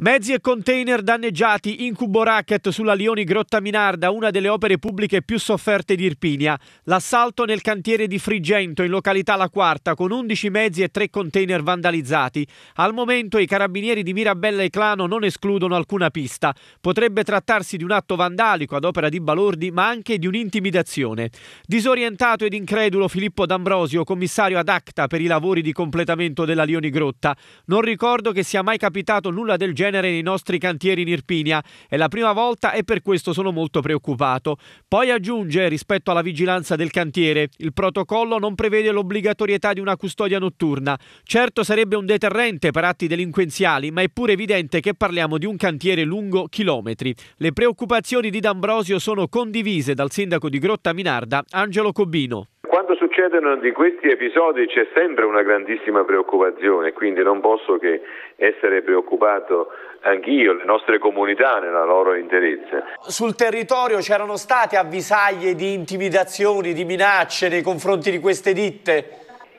Mezzi e container danneggiati, incubo racket sulla Lioni Grotta Minarda, una delle opere pubbliche più sofferte di Irpinia. L'assalto nel cantiere di Frigento, in località La Quarta, con 11 mezzi e 3 container vandalizzati. Al momento i carabinieri di Mirabella e Clano non escludono alcuna pista. Potrebbe trattarsi di un atto vandalico ad opera di Balordi, ma anche di un'intimidazione. Disorientato ed incredulo Filippo D'Ambrosio, commissario ad acta per i lavori di completamento della Lioni Grotta. Non ricordo che sia mai capitato nulla del genere genere nei nostri cantieri in Irpinia. È la prima volta e per questo sono molto preoccupato. Poi aggiunge, rispetto alla vigilanza del cantiere, il protocollo non prevede l'obbligatorietà di una custodia notturna. Certo sarebbe un deterrente per atti delinquenziali, ma è pure evidente che parliamo di un cantiere lungo chilometri. Le preoccupazioni di D'Ambrosio sono condivise dal sindaco di Grotta Minarda, Angelo Cobbino. Quando succedono di questi episodi c'è sempre una grandissima preoccupazione, quindi non posso che essere preoccupato anch'io, le nostre comunità nella loro interezza. Sul territorio c'erano state avvisaglie di intimidazioni, di minacce nei confronti di queste ditte?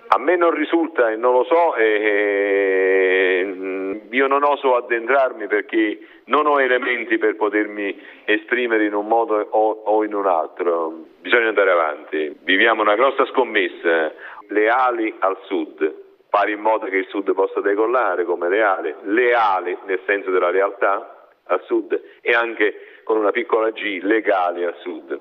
A me non risulta e non lo so. E... Io non oso addentrarmi perché non ho elementi per potermi esprimere in un modo o, o in un altro. Bisogna andare avanti. Viviamo una grossa scommessa, eh. Le ali al sud, fare in modo che il sud possa decollare come leale, leale nel senso della realtà al sud e anche con una piccola G legali al sud.